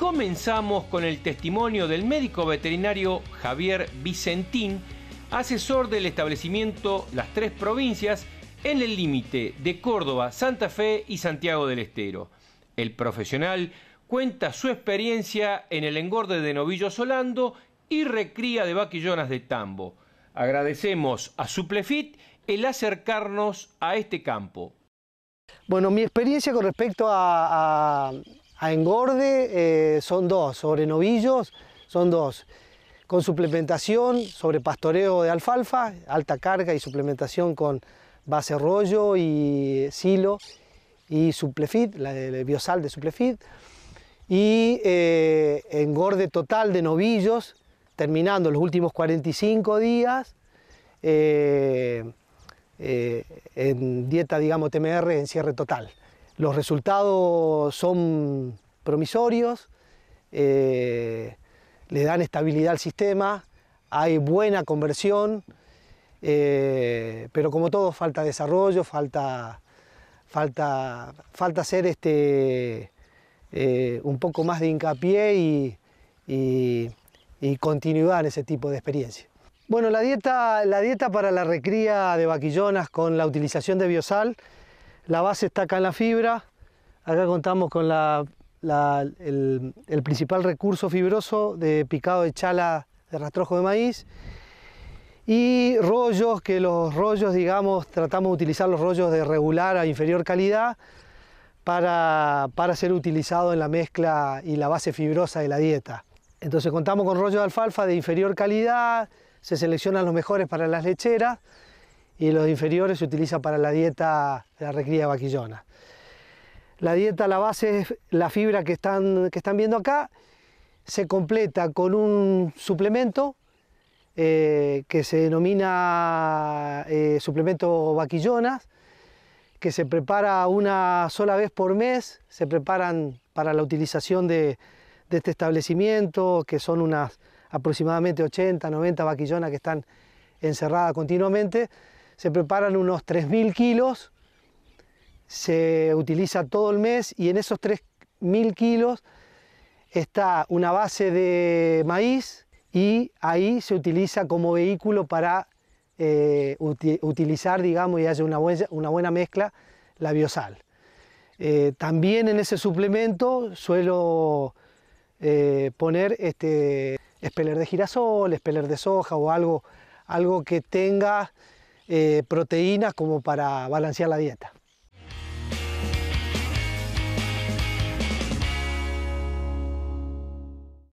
comenzamos con el testimonio del médico veterinario Javier Vicentín, asesor del establecimiento Las Tres Provincias en el límite de Córdoba, Santa Fe y Santiago del Estero. El profesional cuenta su experiencia en el engorde de novillos Solando y recría de vaquillonas de tambo. Agradecemos a Suplefit el acercarnos a este campo. Bueno, mi experiencia con respecto a a engorde eh, son dos, sobre novillos son dos. Con suplementación sobre pastoreo de alfalfa, alta carga y suplementación con base rollo y silo y suplefit, la, el biosal de suplefit. Y eh, engorde total de novillos, terminando los últimos 45 días. Eh, en dieta, digamos, TMR en cierre total. Los resultados son promisorios, eh, le dan estabilidad al sistema, hay buena conversión, eh, pero como todo falta desarrollo, falta, falta, falta hacer este, eh, un poco más de hincapié y, continuidad en ese tipo de experiencia. Bueno, la dieta, la dieta para la recría de vaquillonas con la utilización de biosal la base está acá en la fibra. Acá contamos con el, principal recurso fibroso de picado de chala de rastrojo de maíz. Y rollos, que los rollos, digamos, tratamos de utilizar los rollos de regular a inferior calidad para, para ser utilizado en la mezcla y la base fibrosa de la dieta. Entonces contamos con rollos de alfalfa de inferior calidad, se seleccionan los mejores para las lecheras y los inferiores se utiliza para la dieta de la recría vaquillona. La dieta, la base es la fibra que están, que están viendo acá, se completa con un suplemento eh, que se denomina eh, suplemento vaquillonas, que se prepara una sola vez por mes, se preparan para la utilización de, de este establecimiento, que son unas aproximadamente 80, 90 vaquillonas que están encerradas continuamente se preparan unos 3.000 kilos, se utiliza todo el mes y en esos 3.000 kilos está una base de maíz y ahí se utiliza como vehículo para eh, utilizar, digamos, y haya una, buena, una buena mezcla, la biosal. Eh, también en ese suplemento suelo eh, poner este espeler de girasol, espeler de soja o algo, algo que tenga eh, proteínas como para balancear la dieta.